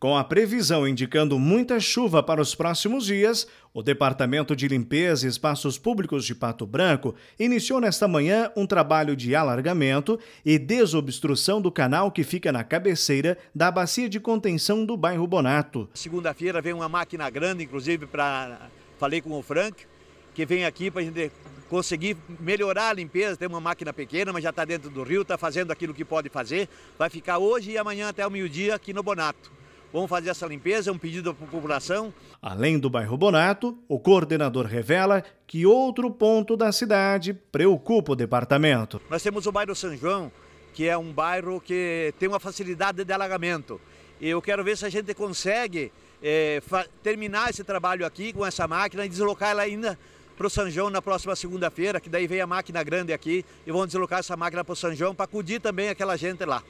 Com a previsão indicando muita chuva para os próximos dias, o Departamento de Limpeza e Espaços Públicos de Pato Branco iniciou nesta manhã um trabalho de alargamento e desobstrução do canal que fica na cabeceira da bacia de contenção do bairro Bonato. Segunda-feira vem uma máquina grande, inclusive, para falei com o Frank, que vem aqui para a gente conseguir melhorar a limpeza. Tem uma máquina pequena, mas já está dentro do rio, está fazendo aquilo que pode fazer. Vai ficar hoje e amanhã até o meio-dia aqui no Bonato. Vamos fazer essa limpeza, é um pedido a população. Além do bairro Bonato, o coordenador revela que outro ponto da cidade preocupa o departamento. Nós temos o bairro São João, que é um bairro que tem uma facilidade de alagamento. E eu quero ver se a gente consegue é, terminar esse trabalho aqui com essa máquina e deslocar ela ainda para o São João na próxima segunda-feira, que daí vem a máquina grande aqui e vão deslocar essa máquina para o São João para acudir também aquela gente lá.